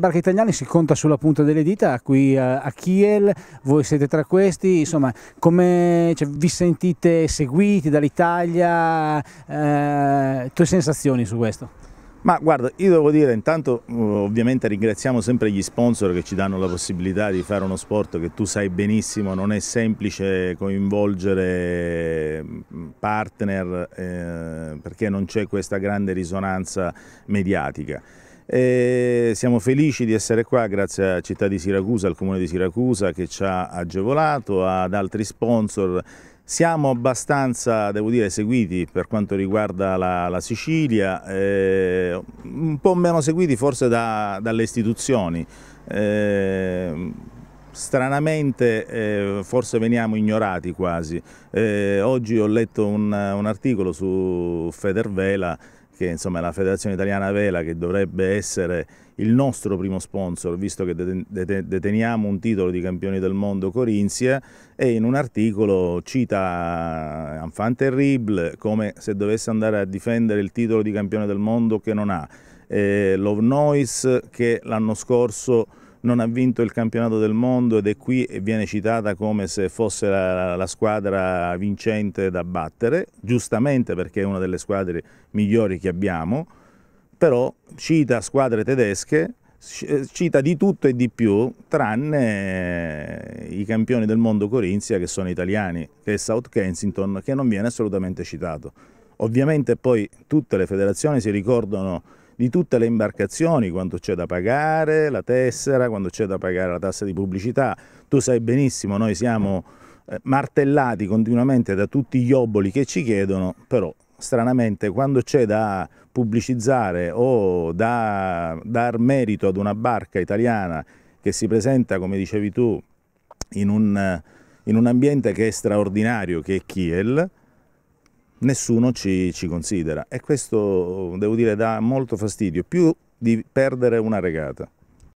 barche italiani si conta sulla punta delle dita qui a, eh, a Kiel, voi siete tra questi, insomma come cioè, vi sentite seguiti dall'Italia, eh, tue sensazioni su questo? Ma guarda, io devo dire, intanto eh, ovviamente ringraziamo sempre gli sponsor che ci danno la possibilità di fare uno sport che tu sai benissimo, non è semplice coinvolgere mm, partner eh, perché non c'è questa grande risonanza mediatica. E siamo felici di essere qua grazie a Città di Siracusa, al Comune di Siracusa che ci ha agevolato, ad altri sponsor. Siamo abbastanza, devo dire, seguiti per quanto riguarda la, la Sicilia, eh, un po' meno seguiti forse da, dalle istituzioni. Eh, stranamente eh, forse veniamo ignorati quasi. Eh, oggi ho letto un, un articolo su Federvela, che insomma è la Federazione Italiana Vela che dovrebbe essere il nostro primo sponsor, visto che deteniamo un titolo di campioni del mondo Corinzia e in un articolo cita Anfant Terrible come se dovesse andare a difendere il titolo di campione del mondo che non ha, eh, Love Noise che l'anno scorso non ha vinto il campionato del mondo ed è qui e viene citata come se fosse la, la squadra vincente da battere, giustamente perché è una delle squadre migliori che abbiamo, però cita squadre tedesche eh, cita di tutto e di più tranne eh, i campioni del mondo Corinzia che sono italiani, che è South Kensington che non viene assolutamente citato. Ovviamente poi tutte le federazioni si ricordano di tutte le imbarcazioni, quando c'è da pagare la tessera, quando c'è da pagare la tassa di pubblicità. Tu sai benissimo, noi siamo eh, martellati continuamente da tutti gli oboli che ci chiedono, però stranamente quando c'è da pubblicizzare o da dar merito ad una barca italiana che si presenta, come dicevi tu, in un, in un ambiente che è straordinario, che è Kiel, nessuno ci, ci considera e questo devo dire dà molto fastidio, più di perdere una regata.